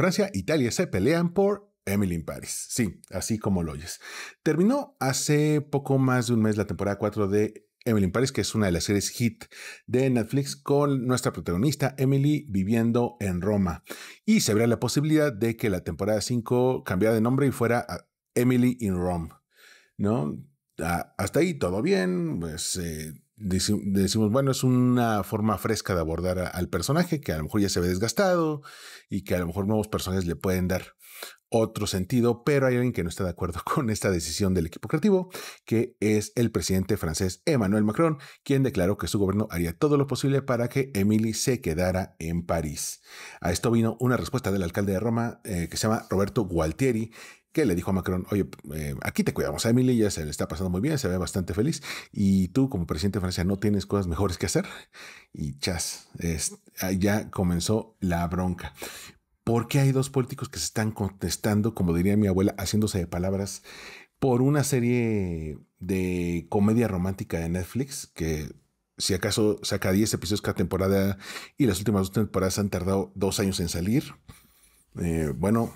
Francia e Italia se pelean por Emily in Paris. Sí, así como lo oyes. Terminó hace poco más de un mes la temporada 4 de Emily in Paris, que es una de las series hit de Netflix, con nuestra protagonista Emily viviendo en Roma. Y se abría la posibilidad de que la temporada 5 cambiara de nombre y fuera Emily in Rome. ¿No? Ah, hasta ahí todo bien, pues eh, decimos, bueno, es una forma fresca de abordar al personaje que a lo mejor ya se ve desgastado y que a lo mejor nuevos personajes le pueden dar otro sentido, pero hay alguien que no está de acuerdo con esta decisión del equipo creativo, que es el presidente francés Emmanuel Macron, quien declaró que su gobierno haría todo lo posible para que Emily se quedara en París. A esto vino una respuesta del alcalde de Roma, eh, que se llama Roberto Gualtieri, que le dijo a Macron, oye, eh, aquí te cuidamos a Emily, ya se le está pasando muy bien, se ve bastante feliz, y tú como presidente de Francia no tienes cosas mejores que hacer. Y chas, ya comenzó la bronca. ¿Por qué hay dos políticos que se están contestando, como diría mi abuela, haciéndose de palabras por una serie de comedia romántica de Netflix que si acaso saca 10 episodios cada temporada y las últimas dos temporadas han tardado dos años en salir? Eh, bueno,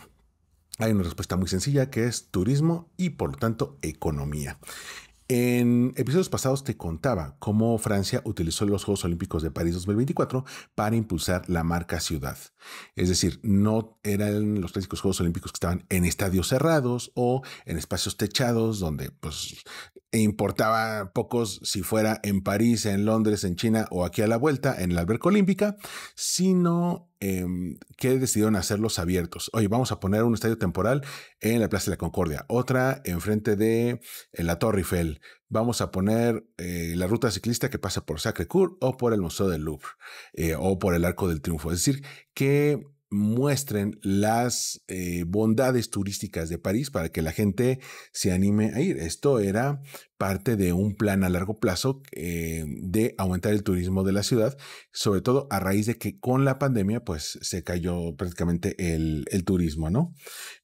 hay una respuesta muy sencilla que es turismo y por lo tanto economía. En episodios pasados te contaba cómo Francia utilizó los Juegos Olímpicos de París 2024 para impulsar la marca ciudad. Es decir, no eran los clásicos Juegos Olímpicos que estaban en estadios cerrados o en espacios techados donde pues importaba pocos si fuera en París, en Londres, en China o aquí a la vuelta en la alberca olímpica, sino Em, que decidieron hacerlos abiertos. Oye, vamos a poner un estadio temporal en la Plaza de la Concordia, otra enfrente de eh, la Torre Eiffel. Vamos a poner eh, la ruta ciclista que pasa por Sacre-Cœur o por el Museo del Louvre eh, o por el Arco del Triunfo. Es decir, que muestren las eh, bondades turísticas de París para que la gente se anime a ir. Esto era parte de un plan a largo plazo eh, de aumentar el turismo de la ciudad, sobre todo a raíz de que con la pandemia pues se cayó prácticamente el, turismo, ¿no?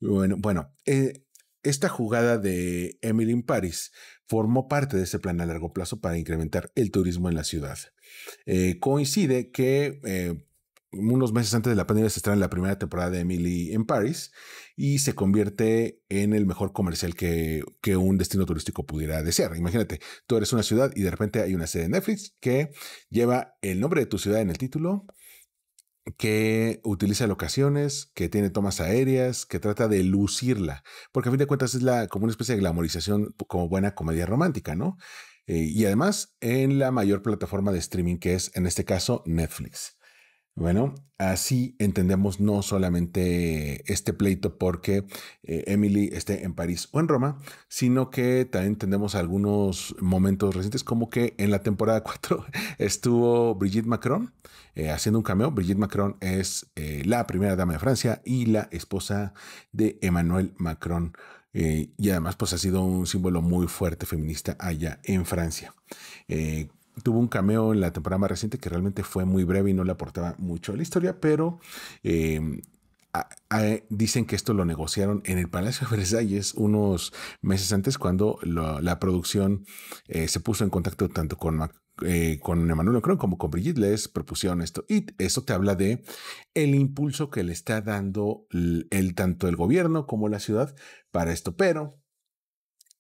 Bueno, eh, esta jugada de Emily in Paris formó parte de ese plan a largo plazo para incrementar el turismo en la ciudad. coincide que unos meses antes de la pandemia se estrena la primera temporada de Emily en París y se convierte en el mejor comercial que, un destino turístico pudiera desear. Imagínate, tú eres una ciudad y de repente hay una serie de Netflix que lleva el nombre de tu ciudad en el título, que utiliza locaciones, que tiene tomas aéreas, que trata de lucirla, porque a fin de cuentas es como una especie de glamorización como buena comedia romántica, ¿no? Eh, y además en la mayor plataforma de streaming que es, en este caso, Netflix. Bueno, así entendemos no solamente este pleito porque eh, Emily esté en París o en Roma, sino que también entendemos algunos momentos recientes, como que en la temporada 4 estuvo Brigitte Macron eh, haciendo un cameo. Brigitte Macron es eh, la primera dama de Francia y la esposa de Emmanuel Macron. y además, pues ha sido un símbolo muy fuerte feminista allá en Francia tuvo un cameo en la temporada más reciente que realmente fue muy breve y no le aportaba mucho a la historia, pero em, dicen que esto lo negociaron en el Palacio de Versalles unos meses antes cuando la producción eh, se puso en contacto tanto con, eh, con Emmanuel Macron como con Brigitte les propusieron esto y eso te habla de el impulso que le está dando el tanto el gobierno como la ciudad para esto, pero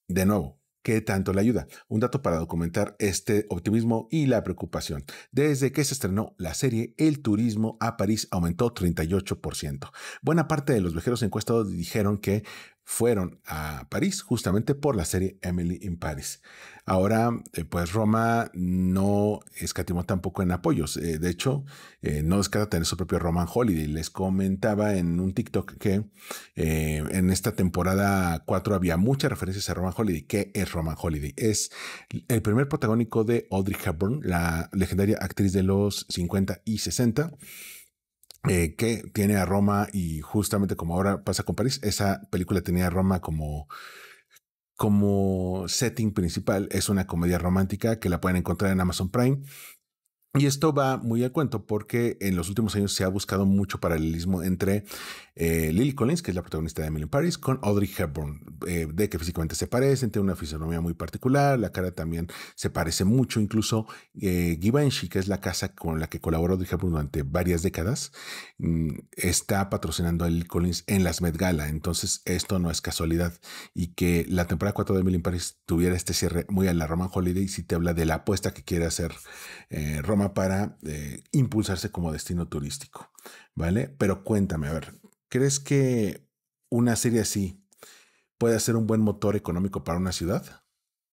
de nuevo, ¿Qué tanto le ayuda. Un dato para documentar este optimismo y la preocupación. Desde que se estrenó la serie, el turismo a París aumentó 38%. Buena parte de los viajeros encuestados dijeron que fueron a París justamente por la serie Emily in Paris. Ahora, después eh, pues Roma no escatimó tampoco en apoyos. Eh, de hecho, eh, no descarta tener su propio Roman Holiday. Les comentaba en un TikTok que en esta temporada 4 había muchas referencias a Roman Holiday. ¿Qué es Roman Holiday? Es el primer protagónico de Audrey Hepburn, la legendaria actriz de los 50 y 60 eh, que tiene a Roma y justamente como ahora pasa con París, esa película tenía a Roma como como setting principal es una comedia romántica que la pueden encontrar en Amazon Prime. Y esto va muy a cuento porque en los últimos años se ha buscado mucho paralelismo entre eh, Lily Collins, que es la protagonista de Emily Paris, con Audrey Hepburn, eh, de que físicamente se parecen, tiene una fisonomía muy particular, la cara también se parece mucho, incluso eh, Givenchy, que es la casa con la que colaboró Audrey Hepburn durante varias décadas, mm, está patrocinando a Lily Collins en las Met Gala, entonces esto no es casualidad y que la temporada 4 de Emily Paris tuviera este cierre muy a la Roman Holiday si te habla de la apuesta que quiere hacer Roman para eh, impulsarse como destino turístico, ¿vale? Pero cuéntame, a ver, ¿crees que una serie así puede ser un buen motor económico para una ciudad?